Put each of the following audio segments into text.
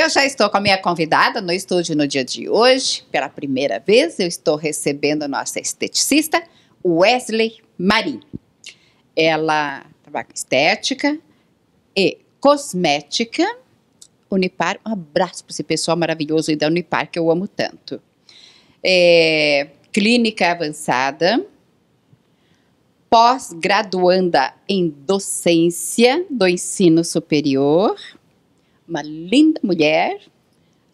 Eu já estou com a minha convidada no estúdio no dia de hoje. Pela primeira vez, eu estou recebendo a nossa esteticista, Wesley Marim. Ela trabalha com estética e cosmética. Unipar, um abraço para esse pessoal maravilhoso aí da Unipar, que eu amo tanto. É, clínica avançada, pós-graduanda em docência do ensino superior uma linda mulher,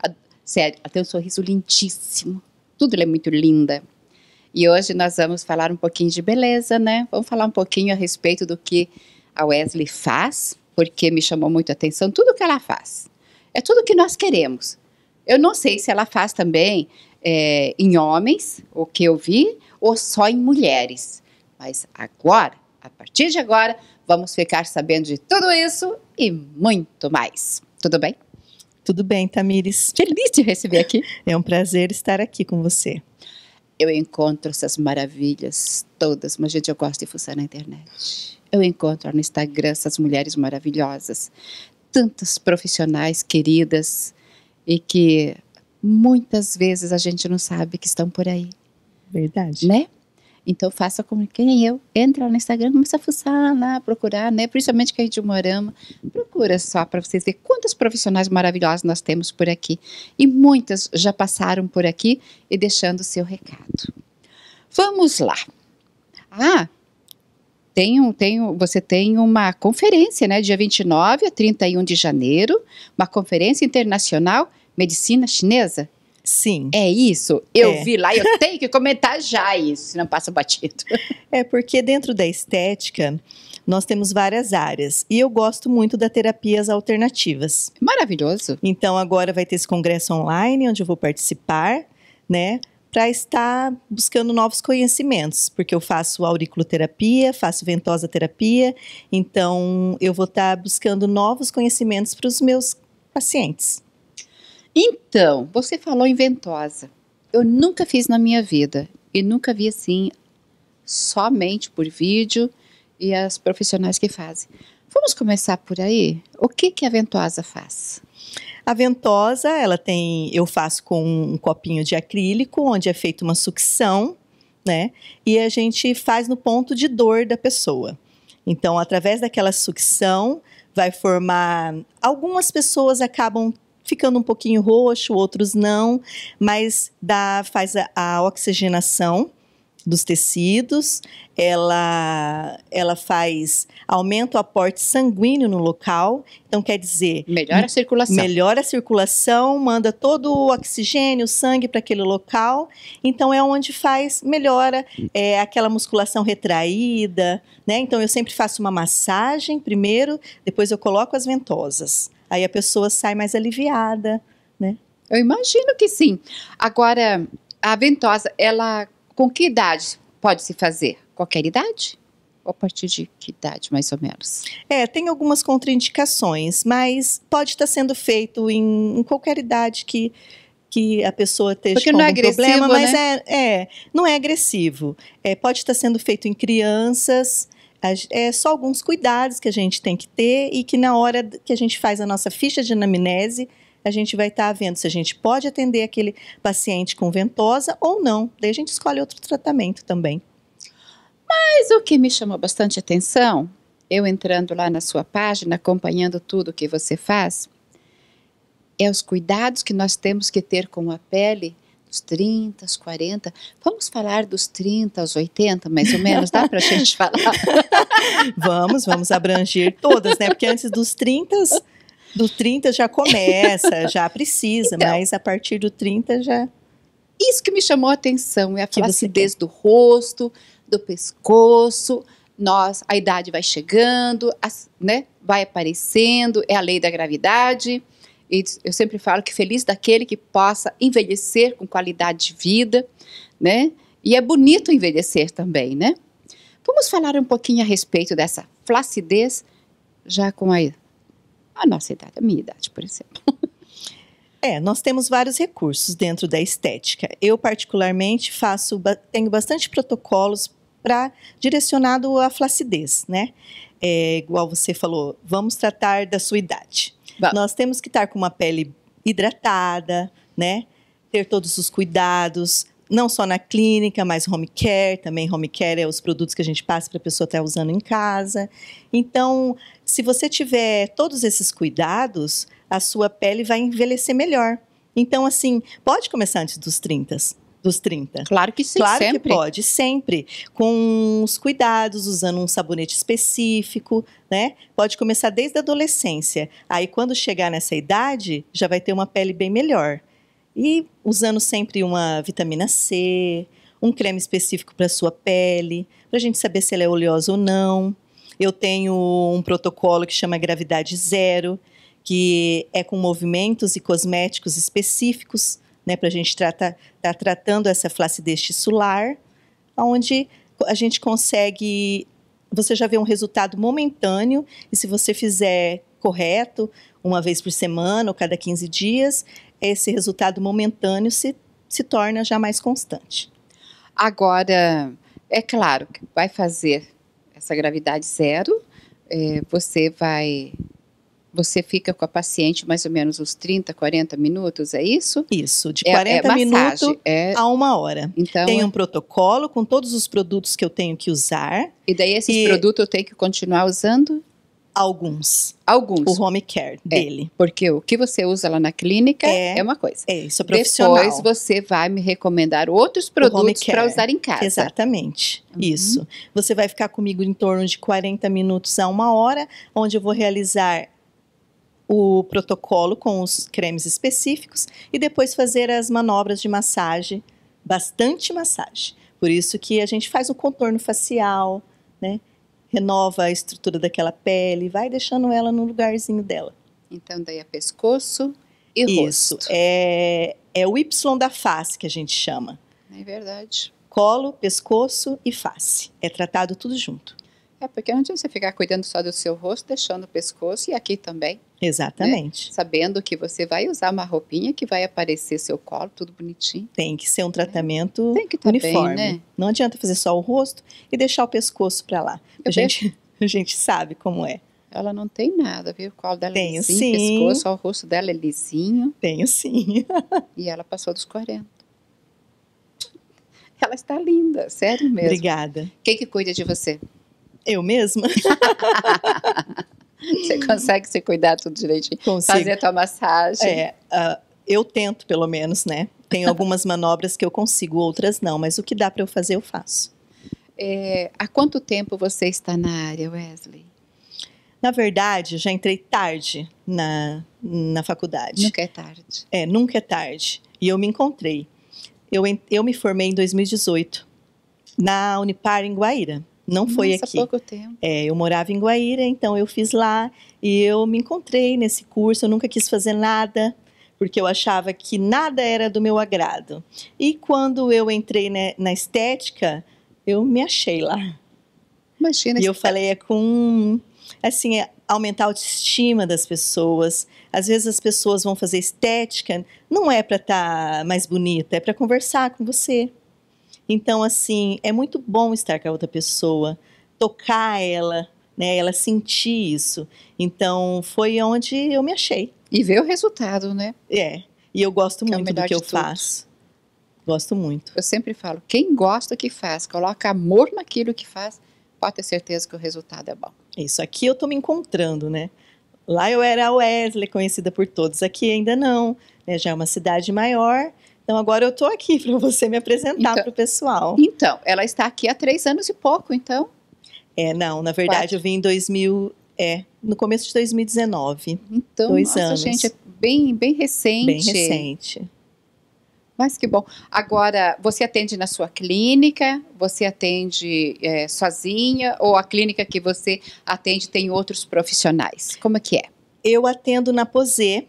a, sério, ela tem um sorriso lindíssimo, tudo ela é muito linda. E hoje nós vamos falar um pouquinho de beleza, né? Vamos falar um pouquinho a respeito do que a Wesley faz, porque me chamou muito a atenção tudo que ela faz. É tudo que nós queremos. Eu não sei se ela faz também é, em homens, o que eu vi, ou só em mulheres. Mas agora, a partir de agora, vamos ficar sabendo de tudo isso e muito mais. Tudo bem? Tudo bem, Tamires. Feliz de receber aqui. É um prazer estar aqui com você. Eu encontro essas maravilhas todas, mas gente, eu gosto de fuçar na internet. Eu encontro no Instagram essas mulheres maravilhosas, tantas profissionais queridas e que muitas vezes a gente não sabe que estão por aí. Verdade. Né? Então faça como quem é eu, entra no Instagram, começa a fuçar lá, procurar, né? Principalmente quem a gente Morama, procura só para vocês verem quantos profissionais maravilhosos nós temos por aqui. E muitas já passaram por aqui e deixando o seu recado. Vamos lá. Ah, tem um, tem você tem uma conferência, né? Dia 29 a 31 de janeiro, uma conferência internacional Medicina Chinesa Sim. É isso? Eu é. vi lá, eu tenho que comentar já isso, senão passa batido. É porque dentro da estética, nós temos várias áreas e eu gosto muito das terapias alternativas. Maravilhoso. Então agora vai ter esse congresso online onde eu vou participar, né? Para estar buscando novos conhecimentos, porque eu faço auriculoterapia, faço ventosa terapia, então eu vou estar buscando novos conhecimentos para os meus pacientes. Então, você falou em ventosa. Eu nunca fiz na minha vida e nunca vi assim, somente por vídeo e as profissionais que fazem. Vamos começar por aí? O que, que a ventosa faz? A ventosa, ela tem, eu faço com um copinho de acrílico, onde é feita uma sucção, né? E a gente faz no ponto de dor da pessoa. Então, através daquela sucção, vai formar. Algumas pessoas acabam ficando um pouquinho roxo, outros não, mas dá, faz a, a oxigenação dos tecidos, ela, ela faz, aumenta o aporte sanguíneo no local, então quer dizer... Melhora a circulação. Melhora a circulação, manda todo o oxigênio, o sangue para aquele local, então é onde faz, melhora é, aquela musculação retraída, né? Então eu sempre faço uma massagem primeiro, depois eu coloco as ventosas. Aí a pessoa sai mais aliviada, né? Eu imagino que sim. Agora, a ventosa, ela com que idade pode se fazer? Qualquer idade? Ou a partir de que idade, mais ou menos? É, tem algumas contraindicações, mas pode estar sendo feito em, em qualquer idade que, que a pessoa esteja Porque com não é agressivo, problema, mas né? é, é, não é agressivo. É, pode estar sendo feito em crianças, é só alguns cuidados que a gente tem que ter e que na hora que a gente faz a nossa ficha de anamnese, a gente vai estar tá vendo se a gente pode atender aquele paciente com ventosa ou não. Daí a gente escolhe outro tratamento também. Mas o que me chamou bastante atenção, eu entrando lá na sua página, acompanhando tudo que você faz, é os cuidados que nós temos que ter com a pele os 30, os 40. Vamos falar dos 30 aos 80, mais ou menos, dá para a gente falar? vamos, vamos abranger todas, né? Porque antes dos 30, do 30 já começa, já precisa, então, mas a partir do 30 já. Isso que me chamou a atenção é a flacidez do rosto, do pescoço. Nós, a idade vai chegando, as, né? Vai aparecendo, é a lei da gravidade eu sempre falo que feliz daquele que possa envelhecer com qualidade de vida, né? E é bonito envelhecer também, né? Vamos falar um pouquinho a respeito dessa flacidez já com a, a nossa idade, a minha idade, por exemplo. É, nós temos vários recursos dentro da estética. Eu particularmente faço, tenho bastante protocolos para direcionado à flacidez, né? É, igual você falou, vamos tratar da sua idade. Nós temos que estar com uma pele hidratada, né? Ter todos os cuidados, não só na clínica, mas home care também. Home care é os produtos que a gente passa para a pessoa estar tá usando em casa. Então, se você tiver todos esses cuidados, a sua pele vai envelhecer melhor. Então, assim, pode começar antes dos 30 dos 30? Claro que sim, claro sempre. que pode, sempre. Com os cuidados, usando um sabonete específico, né? Pode começar desde a adolescência. Aí, quando chegar nessa idade, já vai ter uma pele bem melhor. E usando sempre uma vitamina C, um creme específico para sua pele, para a gente saber se ela é oleosa ou não. Eu tenho um protocolo que chama Gravidade Zero, que é com movimentos e cosméticos específicos né, para a gente estar tá tratando essa flacidez tissular, onde a gente consegue você já vê um resultado momentâneo e se você fizer correto, uma vez por semana ou cada 15 dias, esse resultado momentâneo se, se torna já mais constante. Agora, é claro que vai fazer essa gravidade zero, é, você vai você fica com a paciente mais ou menos uns 30, 40 minutos, é isso? Isso, de 40 é, é minutos é... a uma hora. Então, tem é um protocolo com todos os produtos que eu tenho que usar. E daí esses e... produtos eu tenho que continuar usando? Alguns. Alguns. O home care é, dele. Porque o que você usa lá na clínica é, é uma coisa. É, isso é profissional. Depois você vai me recomendar outros produtos para usar em casa. Exatamente. Uhum. Isso. Você vai ficar comigo em torno de 40 minutos a uma hora, onde eu vou realizar o protocolo com os cremes específicos e depois fazer as manobras de massagem, bastante massagem. Por isso que a gente faz um contorno facial, né? Renova a estrutura daquela pele, vai deixando ela no lugarzinho dela. Então daí é pescoço e isso, rosto. Isso, é, é o Y da face que a gente chama. É verdade. Colo, pescoço e face. É tratado tudo junto. É, porque não adianta você ficar cuidando só do seu rosto, deixando o pescoço e aqui também. Né? Exatamente. Né? Sabendo que você vai usar uma roupinha que vai aparecer seu colo, tudo bonitinho. Tem que ser um tratamento é. Tem que tá uniforme. Bem, né? Não adianta fazer só o rosto e deixar o pescoço para lá. a gente, a gente sabe como é. Ela não tem nada, viu? O colo dela é Tenho, é lisinho, sim. pescoço, o rosto dela é lisinho. Tenho sim. e ela passou dos 40. Ela está linda, sério mesmo. Obrigada. Quem que cuida de você? Eu mesma? Você consegue se cuidar tudo direitinho, Consigo. fazer a tua massagem. É, uh, eu tento, pelo menos, né? Tem algumas manobras que eu consigo, outras não, mas o que dá para eu fazer, eu faço. É, há quanto tempo você está na área, Wesley? Na verdade, já entrei tarde na, na faculdade. Nunca é tarde. É, nunca é tarde. E eu me encontrei. Eu, eu me formei em 2018 na Unipar em Guaíra. Não foi Nossa, aqui. pouco tempo. É, eu morava em Guaíra, então eu fiz lá e eu me encontrei nesse curso. Eu nunca quis fazer nada, porque eu achava que nada era do meu agrado. E quando eu entrei na, né, na estética, eu me achei lá. Imagina. E eu falei, é com. Assim, é aumentar a autoestima das pessoas. Às vezes as pessoas vão fazer estética, não é para estar tá mais bonita, é para conversar com você. Então, assim, é muito bom estar com a outra pessoa, tocar ela, né? Ela sentir isso. Então, foi onde eu me achei. E ver o resultado, né? É. E eu gosto é muito é do que eu faço. Gosto muito. Eu sempre falo, quem gosta que faz, coloca amor naquilo que faz, pode ter certeza que o resultado é bom. Isso, aqui eu tô me encontrando, né? Lá eu era a Wesley, conhecida por todos, aqui ainda não. Né? Já é uma cidade maior, então agora eu estou aqui para você me apresentar então, para o pessoal. Então, ela está aqui há três anos e pouco, então? É, não, na verdade Quatro. eu vim em 2000, é, no começo de 2019. Então, dois nossa, anos. gente, é bem, bem recente. Bem recente. Mas que bom. Agora, você atende na sua clínica? Você atende é, sozinha? Ou a clínica que você atende tem outros profissionais? Como é que é? Eu atendo na POSE,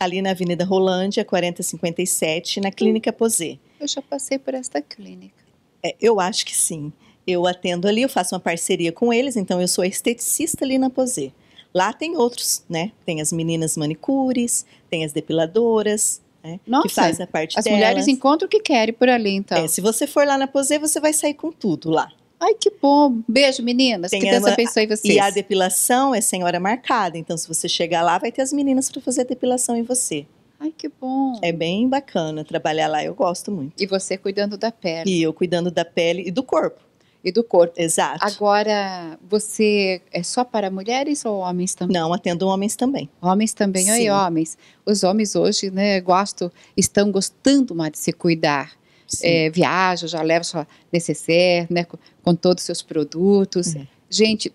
ali na Avenida Rolândia, 4057, na Clínica Posé. Eu já passei por esta clínica. É, eu acho que sim. Eu atendo ali, eu faço uma parceria com eles, então eu sou esteticista ali na Posé. Lá tem outros, né? Tem as meninas manicures, tem as depiladoras, né? Nossa, que faz a parte as delas. mulheres encontram o que querem por ali, então. É, se você for lá na Posé, você vai sair com tudo lá. Ai, que bom. Beijo, meninas. Tem que Deus abençoe vocês. E a depilação é senhora marcada. Então, se você chegar lá, vai ter as meninas para fazer a depilação em você. Ai, que bom. É bem bacana trabalhar lá. Eu gosto muito. E você cuidando da pele. E eu cuidando da pele e do corpo e do corpo. Exato. Agora, você é só para mulheres ou homens também? Não, atendo homens também. Homens também, Sim. oi homens. Os homens hoje, né, gosto, estão gostando mais de se cuidar é, viaja, já leva sua necessaire, né, com, com todos os seus produtos. Uhum. Gente,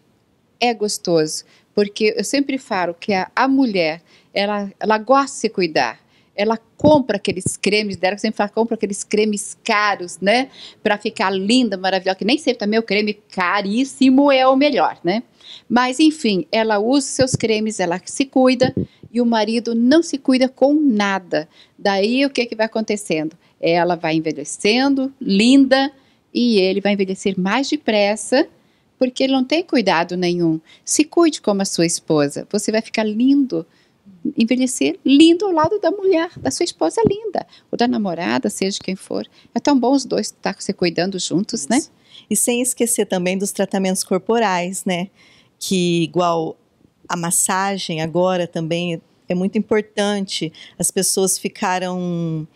é gostoso, porque eu sempre falo que a, a mulher, ela, ela gosta de se cuidar ela compra aqueles cremes dela, que sempre fala, compra aqueles cremes caros, né? Para ficar linda, maravilhosa, que nem sempre também o creme caríssimo é o melhor, né? Mas, enfim, ela usa seus cremes, ela se cuida e o marido não se cuida com nada. Daí o que, é que vai acontecendo? ela vai envelhecendo, linda, e ele vai envelhecer mais depressa, porque ele não tem cuidado nenhum. Se cuide como a sua esposa, você vai ficar lindo, envelhecer lindo ao lado da mulher, da sua esposa linda, ou da namorada, seja quem for. É tão bom os dois estar tá se cuidando juntos, né? Isso. né? E sem esquecer também dos tratamentos corporais, né? Que igual a massagem agora também é muito importante. As pessoas ficaram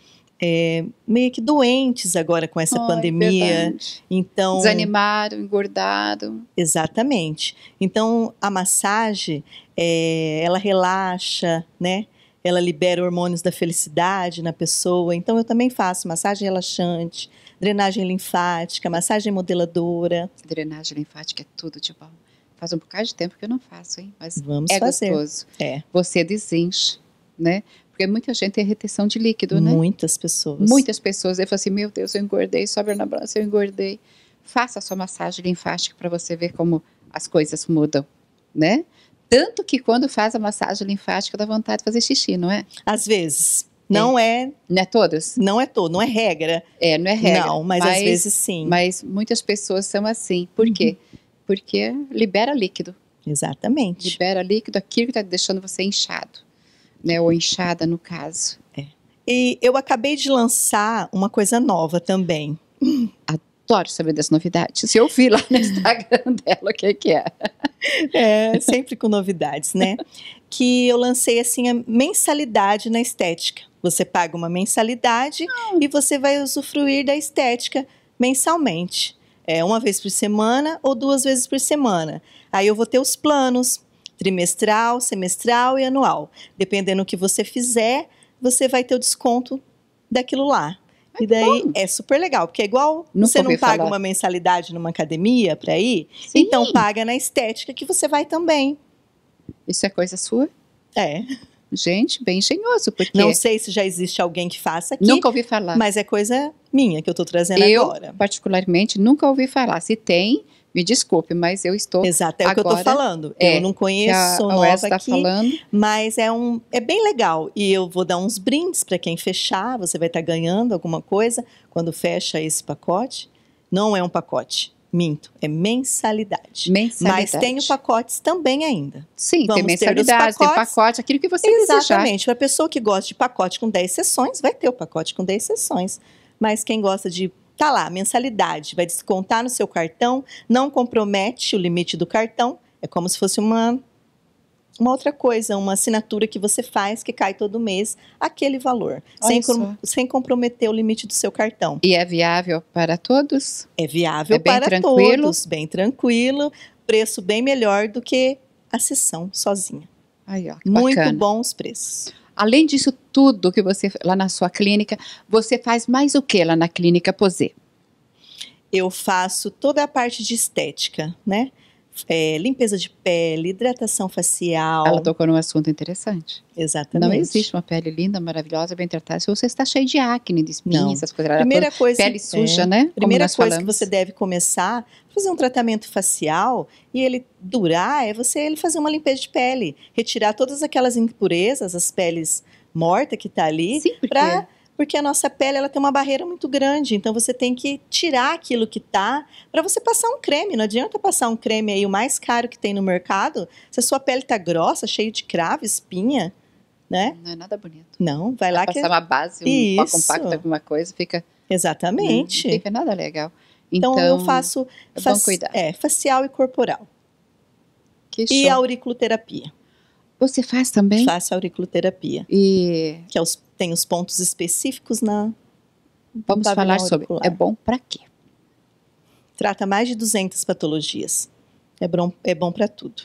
é, meio que doentes agora com essa oh, pandemia. Verdade. Então desanimaram, engordaram. Exatamente. Então a massagem, é, ela relaxa, né? Ela libera hormônios da felicidade na pessoa. Então eu também faço massagem relaxante, drenagem linfática, massagem modeladora. Drenagem linfática é tudo de tipo, bom. Faz um bocado de tempo que eu não faço, hein? Mas Vamos é fazer. gostoso. É. Você desincha, né? Porque muita gente tem é retenção de líquido, né? Muitas pessoas. Muitas pessoas. Eu falo assim: meu Deus, eu engordei, só na balança, eu engordei. Faça a sua massagem linfática para você ver como as coisas mudam, né? Tanto que quando faz a massagem linfática dá vontade de fazer xixi, não é? Às vezes. Não é. é não é todas? Não é todo, não é regra. É, não é regra. Não, mas, mas às vezes sim. Mas muitas pessoas são assim. Por quê? Uhum. Porque libera líquido. Exatamente. Libera líquido, aquilo que está deixando você inchado né? Ou inchada no caso. É. E eu acabei de lançar uma coisa nova também. Adoro saber das novidades. se Eu vi lá no Instagram dela o que, que é. É, sempre com novidades, né? que eu lancei assim a mensalidade na estética. Você paga uma mensalidade ah. e você vai usufruir da estética mensalmente. É uma vez por semana ou duas vezes por semana. Aí eu vou ter os planos, trimestral, semestral e anual. Dependendo do que você fizer, você vai ter o desconto daquilo lá. E daí Bom. é super legal, porque é igual você não paga falar. uma mensalidade numa academia para ir, Sim. então paga na estética que você vai também. Isso é coisa sua? É. Gente, bem engenhoso, porque... Não sei se já existe alguém que faça aqui. Nunca ouvi falar. Mas é coisa minha que eu estou trazendo eu, agora. Eu, particularmente, nunca ouvi falar. Se tem, me desculpe, mas eu estou. Exato, é agora, o que eu estou falando. É, eu não conheço a, a nova tá aqui, falando. mas é um é bem legal e eu vou dar uns brindes para quem fechar. Você vai estar tá ganhando alguma coisa quando fecha esse pacote. Não é um pacote, minto, é mensalidade. Mensalidade. Mas tem os pacotes também ainda. Sim, Vamos tem mensalidade, tem pacote, aquilo que você Exatamente. desejar. Exatamente, para a pessoa que gosta de pacote com 10 sessões, vai ter o pacote com 10 sessões. Mas quem gosta de tá lá, mensalidade, vai descontar no seu cartão, não compromete o limite do cartão, é como se fosse uma uma outra coisa, uma assinatura que você faz que cai todo mês, aquele valor, sem, com, sem, comprometer o limite do seu cartão. E é viável para todos? É viável é para tranquilo. todos, bem tranquilo, preço bem melhor do que a sessão sozinha. Aí, ó, Muito bons preços. Além disso tudo que você lá na sua clínica, você faz mais o que lá na clínica Posê? Eu faço toda a parte de estética, né? é, limpeza de pele, hidratação facial. Ela tocou num assunto interessante. Exatamente. Não existe uma pele linda, maravilhosa, bem tratada, se você está cheio de acne, de espinhas, Não. essas coisas. Primeira é coisa, pele é, suja, é, né? Primeira coisa falamos. que você deve começar, fazer um tratamento facial e ele durar, é você ele fazer uma limpeza de pele, retirar todas aquelas impurezas, as peles mortas que tá ali, para porque a nossa pele ela tem uma barreira muito grande, então você tem que tirar aquilo que tá para você passar um creme. Não adianta passar um creme aí o mais caro que tem no mercado, se a sua pele tá grossa, cheio de cravo, espinha, né? Não é nada bonito. Não, vai lá vai que passar uma base, um Isso. compacto, alguma coisa, fica Exatamente. Não, não fica nada legal. Então, então eu faço é fac... é, facial e corporal. Que show. E auriculoterapia. Você faz também? Faço auriculoterapia. E que é os tem os pontos específicos na. Vamos falar sobre. É bom para quê? Trata mais de 200 patologias. É bom, é bom para tudo: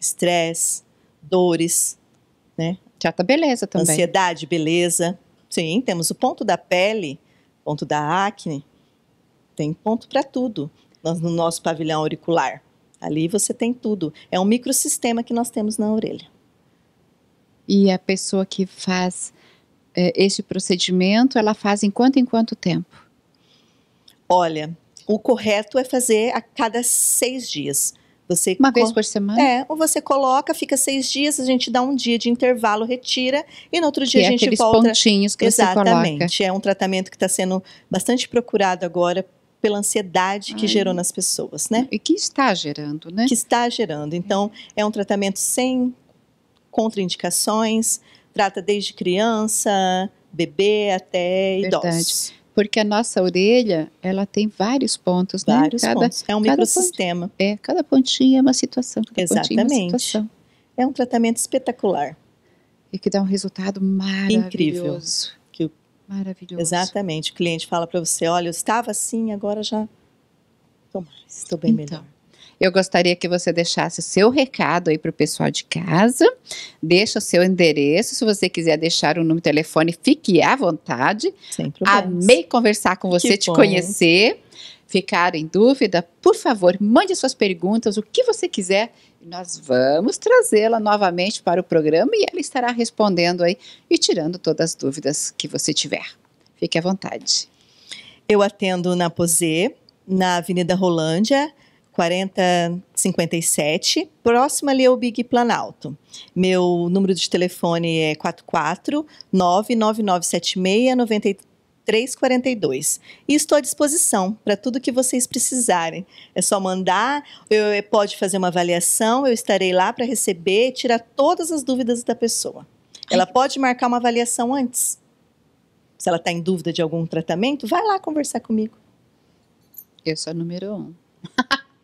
estresse, dores, né? Trata tá beleza também. Ansiedade, beleza. Sim, temos o ponto da pele, ponto da acne. Tem ponto para tudo no nosso pavilhão auricular. Ali você tem tudo. É um microsistema que nós temos na orelha. E a pessoa que faz é, esse procedimento? Ela faz em quanto em quanto tempo? Olha, o correto é fazer a cada seis dias. Você uma vez por semana? É, ou você coloca, fica seis dias, a gente dá um dia de intervalo, retira, e no outro dia que é a gente é volta. pontinhos que Exatamente. Você é um tratamento que está sendo bastante procurado agora pela ansiedade que Ai. gerou nas pessoas, né? E que está gerando, né? Que está gerando. Então, é um tratamento sem contraindicações, trata desde criança, bebê até idosos. Verdade porque a nossa orelha ela tem vários pontos, né? vários né? cada, pontos. É um microsistema. é, cada pontinha é uma situação. Exatamente. É, uma situação. é, um tratamento espetacular e que dá um resultado maravilhoso. Incrível. Que... Maravilhoso. Exatamente. O cliente fala para você, olha, eu estava assim, agora já estou mais, estou bem então, melhor. Eu gostaria que você deixasse o seu recado aí para o pessoal de casa. Deixa o seu endereço. Se você quiser deixar o um número de telefone, fique à vontade. Sempre Amei conversar com você, que te bom. conhecer. Ficar em dúvida, por favor, mande suas perguntas, o que você quiser nós vamos trazê-la novamente para o programa e ela estará respondendo aí e tirando todas as dúvidas que você tiver. Fique à vontade. Eu atendo na POSE, na Avenida Rolândia, 4057. Próximo ali é o Big Planalto. Meu número de telefone é 44 99976 9342. E estou à disposição para tudo que vocês precisarem. É só mandar, eu, pode fazer uma avaliação, eu estarei lá para receber, tirar todas as dúvidas da pessoa. Ela pode marcar uma avaliação antes. Se ela está em dúvida de algum tratamento, vai lá conversar comigo. Eu sou número um.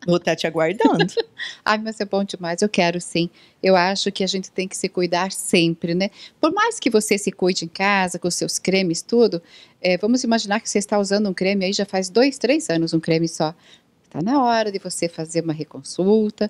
Vou estar tá te aguardando. Ai, mas é bom demais, eu quero sim. Eu acho que a gente tem que se cuidar sempre, né? Por mais que você se cuide em casa, com os seus cremes, tudo, é, vamos imaginar que você está usando um creme aí já faz dois, três anos, um creme só. Está na hora de você fazer uma reconsulta,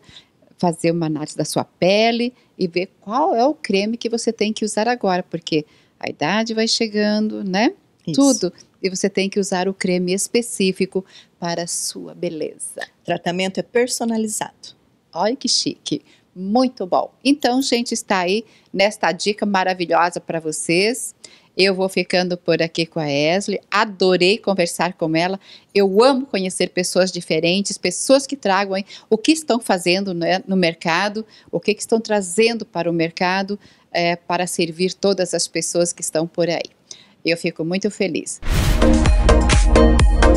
fazer uma análise da sua pele e ver qual é o creme que você tem que usar agora, porque a idade vai chegando, né? Isso. Tudo. E você tem que usar o creme específico para a sua beleza. O tratamento é personalizado. Olha que chique. Muito bom. Então, gente, está aí nesta dica maravilhosa para vocês. Eu vou ficando por aqui com a Esli. Adorei conversar com ela. Eu amo conhecer pessoas diferentes, pessoas que tragam hein, o que estão fazendo né, no mercado, o que, que, estão trazendo para o mercado é, para servir todas as pessoas que estão por aí. Eu fico muito feliz. Música